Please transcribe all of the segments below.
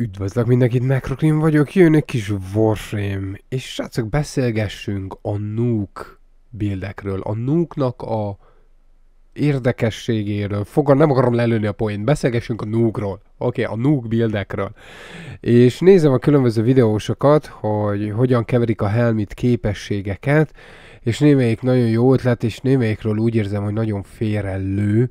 Üdvözlök mindenkit, Necroclean vagyok, jön egy kis Warframe, és srácok beszélgessünk a Nuke buildekről, a Nuke-nak a érdekességéről, fogal, nem akarom lelőni a poént, beszélgessünk a Nuke-ról, oké, okay, a Nuke buildekről. És nézem a különböző videósokat, hogy hogyan keverik a Helmit képességeket, és némelyik nagyon jó ötlet, és némelyikről úgy érzem, hogy nagyon félrelő,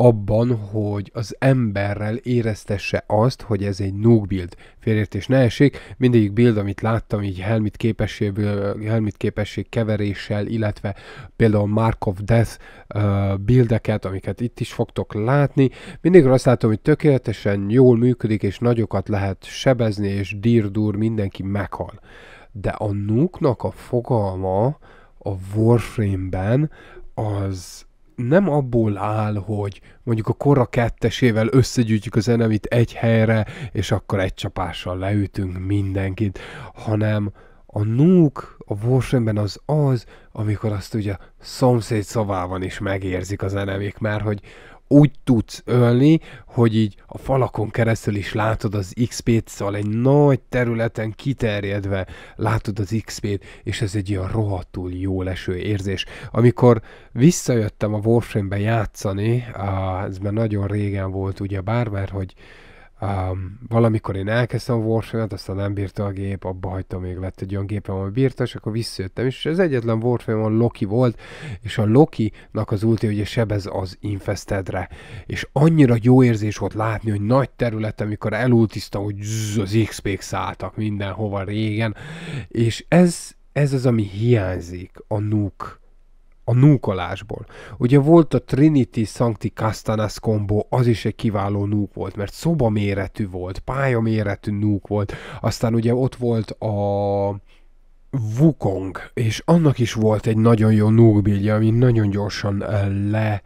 abban, hogy az emberrel éreztesse azt, hogy ez egy nuke build. Félértés ne essék, mindegyik build, amit láttam, így helmit képességből, helmit képesség keveréssel, illetve például Mark of Death buildeket, amiket itt is fogtok látni, mindig azt látom, hogy tökéletesen jól működik, és nagyokat lehet sebezni, és dirdur mindenki meghal. De a nuknak a fogalma a Warframe-ben az nem abból áll, hogy mondjuk a korra kettesével összegyűjtjük az enemit egy helyre, és akkor egy csapással leütünk mindenkit, hanem a nuk a Warframe-ben az az, amikor azt ugye szomszéd szavában is megérzik az enemik, mert hogy úgy tudsz ölni, hogy így a falakon keresztül is látod az XP-t, szóval egy nagy területen kiterjedve látod az XP-t, és ez egy ilyen rohadtul jó leső érzés. Amikor visszajöttem a Warframe-be játszani, ez már nagyon régen volt ugye bár, hogy Um, valamikor én elkezdtem a Warframe-et, aztán nem bírta a gép, abba hagytam, még lett egy olyan gépem, ami bírta, és akkor visszajöttem, és az egyetlen Warframe a Loki volt, és a Loki-nak az ulti ugye sebez az Infestedre, és annyira jó érzés volt látni, hogy nagy területen, amikor elultiztam, hogy zzz, az XP-k szálltak mindenhova régen, és ez, ez az, ami hiányzik a nuk a núkolásból. Ugye volt a Trinity Sancti Castanas kombó, az is egy kiváló núk volt, mert szoba méretű volt, pálya méretű núk volt, aztán ugye ott volt a Wukong, és annak is volt egy nagyon jó núkbillje, ami nagyon gyorsan le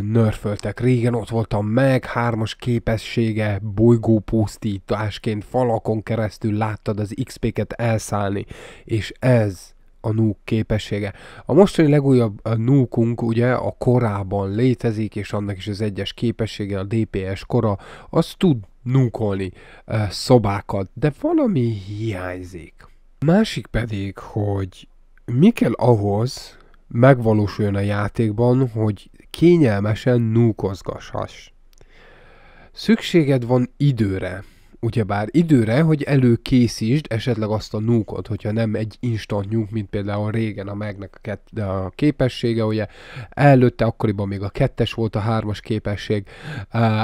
nörföltek. Régen ott volt a meg hármas képessége, bolygópusztításként falakon keresztül láttad az XP-ket elszállni, és ez a núk képessége. A mostani legújabb nukunk núkunk ugye a korában létezik, és annak is az egyes képessége, a DPS kora, az tud núkolni uh, szobákat, de valami hiányzik. Másik pedig, hogy mi kell ahhoz, megvalósuljon a játékban, hogy kényelmesen nukozgashass. Szükséged van időre, ugyebár időre, hogy előkészítsd esetleg azt a núkot, hogyha nem egy instant nyúk, mint például régen a megnek a, kett, a képessége, ugye előtte, akkoriban még a kettes volt a hármas képesség,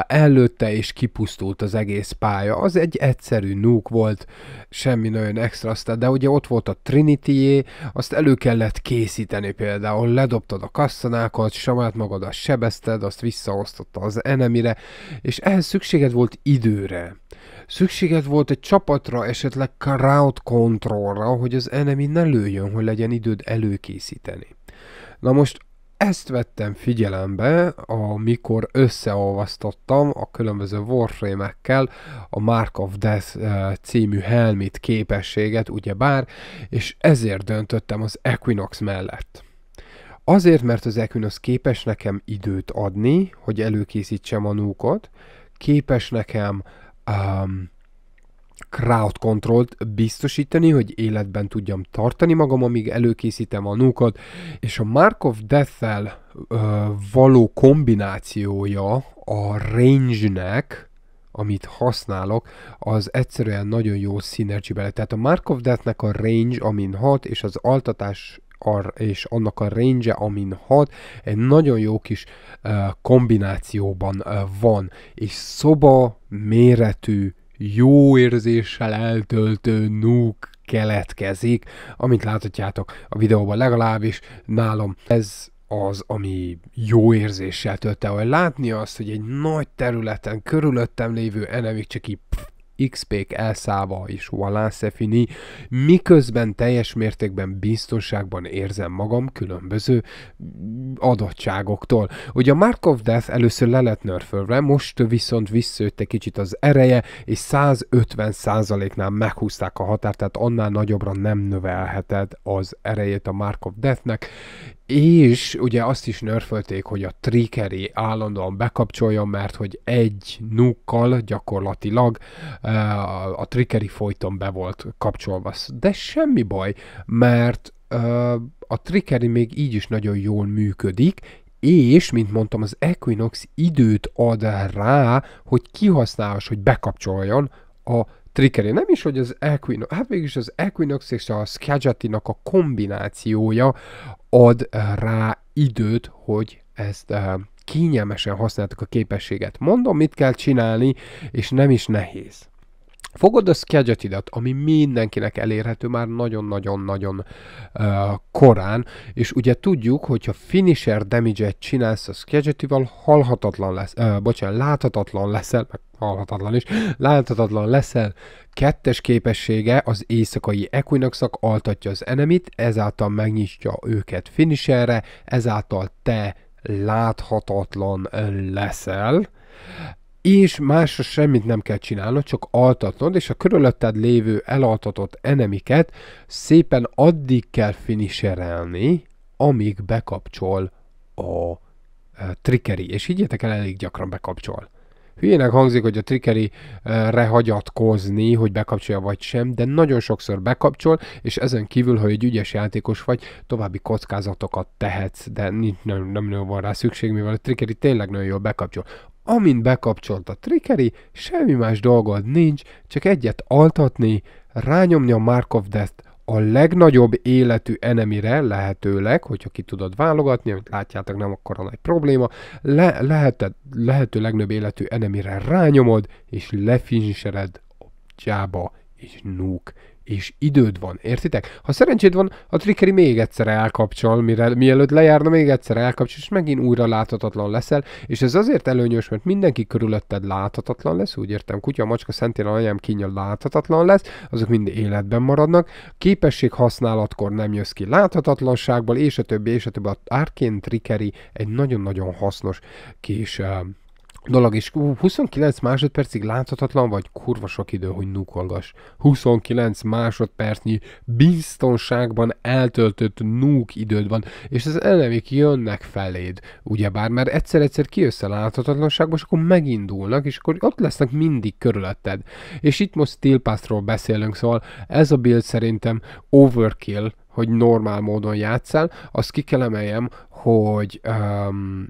előtte és kipusztult az egész pálya. Az egy egyszerű nuk volt, semmi nagyon extra, de ugye ott volt a trinity azt elő kellett készíteni például, ledobtad a kasszanákat, samát magad a sebezted, azt visszaosztotta az enemire, és ehhez szükséged volt időre. Szükséged volt egy csapatra, esetleg crowd controlra, hogy az enemy ne lőjön, hogy legyen időd előkészíteni. Na most ezt vettem figyelembe, amikor összeolvasztottam a különböző warframe-ekkel a Mark of Death eh, című helmit képességet, ugyebár, és ezért döntöttem az Equinox mellett. Azért, mert az Equinox képes nekem időt adni, hogy előkészítsem a nukot, képes nekem um, crowd control-t biztosítani, hogy életben tudjam tartani magam, amíg előkészítem a nukat, és a Mark of Death-el uh, való kombinációja a range-nek, amit használok, az egyszerűen nagyon jó szinergy bele. Tehát a Mark of Death-nek a range, amin hat, és az altatás ar, és annak a range amin hat, egy nagyon jó kis uh, kombinációban uh, van, és szoba méretű, jó érzéssel eltöltő nuk keletkezik, amit láthatjátok a videóban legalábbis nálam. Ez az, ami jó érzéssel tölt el, hogy látni azt, hogy egy nagy területen körülöttem lévő enemik csak így pff, XP-k elszáva és Wallace Fini, miközben teljes mértékben biztonságban érzem magam különböző adottságoktól. Ugye a Mark of Death először le lett nörfölve, most viszont visszajött egy kicsit az ereje, és 150%-nál meghúzták a határt, tehát annál nagyobbra nem növelheted az erejét a Mark of Death-nek, és ugye azt is nörfölték, hogy a trikeri állandóan bekapcsoljon, mert hogy egy nukkal gyakorlatilag eh, a trikeri folyton be volt kapcsolva. De semmi baj, mert eh, a trikeri még így is nagyon jól működik, és, mint mondtam, az Equinox időt ad rá, hogy kihasználás, hogy bekapcsoljon a trickeré. Nem is, hogy az Equinox, hát mégis az Equinox és a Skagetinak a kombinációja ad rá időt, hogy ezt eh, kényelmesen használtuk a képességet. Mondom, mit kell csinálni, és nem is nehéz. Fogod a skagetidat, ami mindenkinek elérhető már nagyon-nagyon-nagyon uh, korán, és ugye tudjuk, hogyha finisher damage-et csinálsz a skagetival, halhatatlan lesz, uh, bocsánat, láthatatlan leszel, meg láthatatlan is, láthatatlan leszel. Kettes képessége az éjszakai Equinoxak altatja az enemit, ezáltal megnyitja őket finisherre, ezáltal te láthatatlan leszel és másra semmit nem kell csinálnod, csak altatnod, és a körülötted lévő elaltatott enemiket szépen addig kell finiserelni, amíg bekapcsol a, eh, trickeri, és higgyetek el, elég gyakran bekapcsol. Hülyének hangzik, hogy a trikeri eh, rehagyatkozni, hogy bekapcsolja vagy sem, de nagyon sokszor bekapcsol, és ezen kívül, ha egy ügyes játékos vagy, további kockázatokat tehetsz, de nincs, nem, nem, nem van rá szükség, mivel a trickeri tényleg nagyon jól bekapcsol amint bekapcsolt a trickeri, semmi más dolgod nincs, csak egyet altatni, rányomni a Markov Death a legnagyobb életű enemire lehetőleg, hogyha ki tudod válogatni, amit látjátok, nem a nagy probléma, le, leheted, lehető legnagyobb életű enemire rányomod, és lefinisered a csába, és núk és időd van, értitek? Ha szerencséd van, a trickeri még egyszer elkapcsol, mire, mielőtt lejárna, még egyszer elkapcsol, és megint újra láthatatlan leszel, és ez azért előnyös, mert mindenki körülötted láthatatlan lesz, úgy értem, kutya, macska, szentén, anyám, kínja láthatatlan lesz, azok mind életben maradnak, képesség használatkor nem jössz ki láthatatlanságból, és a többi, és a többi. A Arkane Trickery egy nagyon-nagyon hasznos kis eh, dolog, és 29 másodpercig láthatatlan vagy, kurva sok idő, hogy nukolgass. 29 másodpercnyi biztonságban eltöltött nuk időd van, és az elemik jönnek feléd, ugyebár, mert egyszer-egyszer kijössz a láthatatlanságba, és akkor megindulnak, és akkor ott lesznek mindig körülötted. És itt most Steel beszélünk, szóval ez a build szerintem overkill, hogy normál módon játszál, azt ki kell emeljem, hogy um,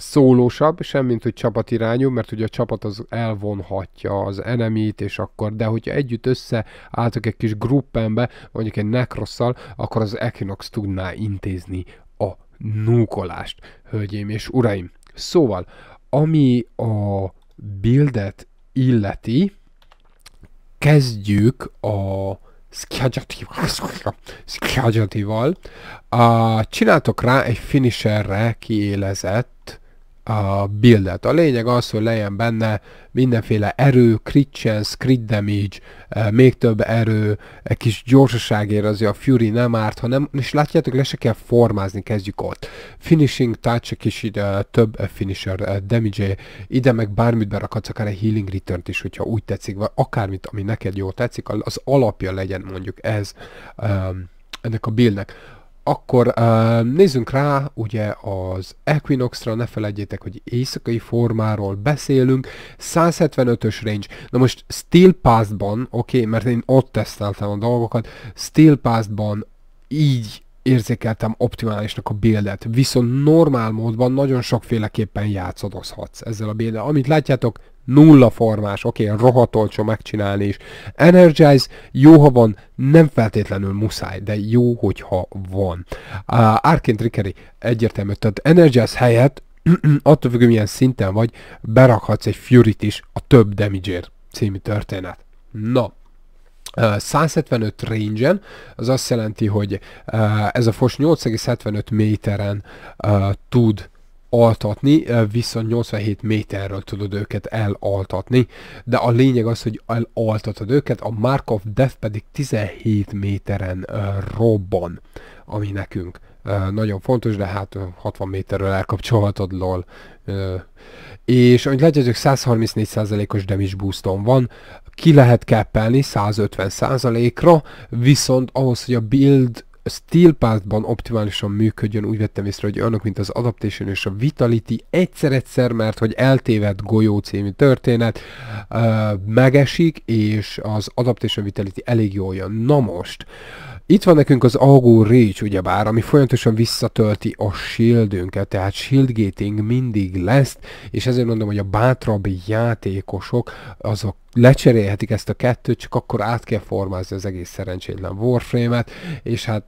szólósabb, sem mint hogy csapatirányú, mert ugye a csapat az elvonhatja az enemit, és akkor, de hogyha együtt összeálltak egy kis gruppenbe, mondjuk egy nekrosszal, akkor az Equinox tudná intézni a núkolást, hölgyeim és uraim. Szóval, ami a buildet illeti, kezdjük a Skiagyatival. Csináltok rá egy finisherre kiélezett a buildet. A lényeg az, hogy legyen benne mindenféle erő, crit chance, crit damage, eh, még több erő, egy kis gyorsaságért azért a Fury nem árt, hanem, és látjátok, le se kell formázni, kezdjük ott. Finishing touch, egy kis ide, eh, több eh, finisher damage ide meg bármit berakadsz, akár egy healing return is, hogyha úgy tetszik, vagy akármit, ami neked jól tetszik, az alapja legyen mondjuk ez um, ennek a buildnek. Akkor uh, nézzünk rá, ugye az Equinoxra, ne felejtjétek, hogy éjszakai formáról beszélünk, 175-ös range. Na most Steel Pass-ban, oké, okay, mert én ott teszteltem a dolgokat, Steel Pass-ban így érzékeltem optimálisnak a bildet, viszont normál módban nagyon sokféleképpen játszadozhatsz ezzel a builddel. Amit látjátok, nulla formás, oké, okay, rohatolcsó megcsinálni is. Energize jó, ha van, nem feltétlenül muszáj, de jó, hogyha van. Uh, Arkane Trickery egyértelmű, tehát Energize helyett attól függően milyen szinten vagy, berakhatsz egy fury is a több damage című történet. Na, 175 range-en, az azt jelenti, hogy ez a fos 8,75 méteren tud altatni, viszont 87 méterről tudod őket elaltatni, de a lényeg az, hogy elaltatod őket, a Mark of Death pedig 17 méteren robban, ami nekünk nagyon fontos, de hát 60 méterről elkapcsolhatod lol. És hogy legyezők 134%-os damage booston van, ki lehet keppelni 150%-ra, viszont ahhoz, hogy a build Steel Path-ban optimálisan működjön, úgy vettem észre, hogy olyanok, mint az Adaptation és a Vitality egyszer-egyszer, mert hogy eltévedt golyó című történet, uh, megesik, és az Adaptation Vitality elég jól jön. Na most, uh, itt van nekünk az Algo Reach, ugyebár, ami folyamatosan visszatölti a shieldünket, tehát shield gating mindig lesz, és ezért mondom, hogy a bátrabb játékosok azok lecserélhetik ezt a kettőt, csak akkor át kell formázni az egész szerencsétlen Warframe-et, és hát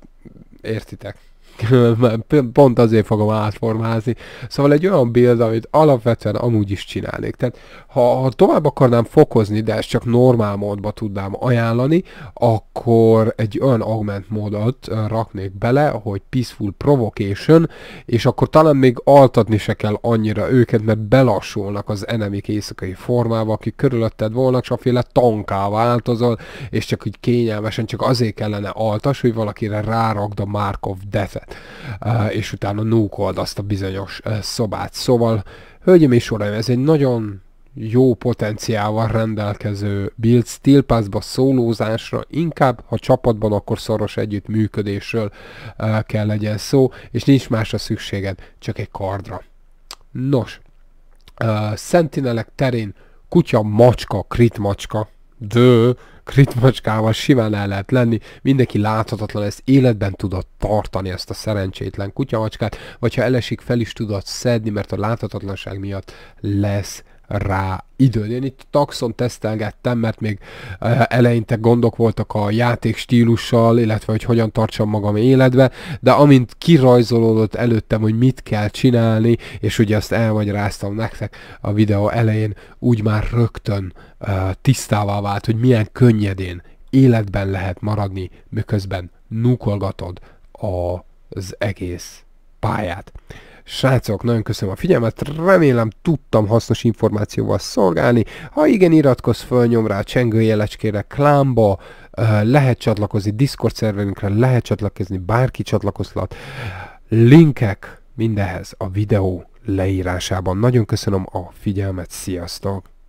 értitek. pont azért fogom átformázni. Szóval egy olyan build, amit alapvetően amúgy is csinálnék. Tehát ha, ha tovább akarnám fokozni, de ezt csak normál módba tudnám ajánlani, akkor egy olyan augment módot raknék bele, hogy Peaceful Provocation, és akkor talán még altatni se kell annyira őket, mert belassulnak az enemik éjszakai formába, akik körülötted volnak, féle tanká változol, és csak úgy kényelmesen csak azért kellene altas, hogy valakire rárakd a Mark of death egészet. És utána nókold azt a bizonyos szobát. Szóval, hölgyeim és uraim, ez egy nagyon jó potenciával rendelkező Build Steel Pass-ba szólózásra, inkább ha csapatban, akkor szoros együttműködésről kell legyen szó, és nincs másra szükséged, csak egy kardra. Nos, Sentinelek terén kutya, macska, krit macska, dő, ritmacskával simán el lehet lenni, mindenki láthatatlan, ezt életben tudod tartani, ezt a szerencsétlen kutyamacskát, vagy ha elesik, fel is tudod szedni, mert a láthatatlanság miatt lesz rá időn. Én itt taxon tesztelgettem, mert még eh, eleinte gondok voltak a játék stílussal, illetve hogy hogyan tartsam magam életbe, de amint kirajzolódott előttem, hogy mit kell csinálni, és ugye azt elmagyaráztam nektek a videó elején, úgy már rögtön uh, tisztává vált, hogy milyen könnyedén életben lehet maradni, miközben nukolgatod az egész pályát. Srácok, nagyon köszönöm a figyelmet, remélem tudtam hasznos információval szolgálni. Ha igen, iratkozz fel nyom rá a csengőjelecskére, klámba, lehet csatlakozni Discord szerverünkre, lehet csatlakozni, bárki csatlakozhat. Linkek mindenhez a videó leírásában. Nagyon köszönöm a figyelmet, sziasztok!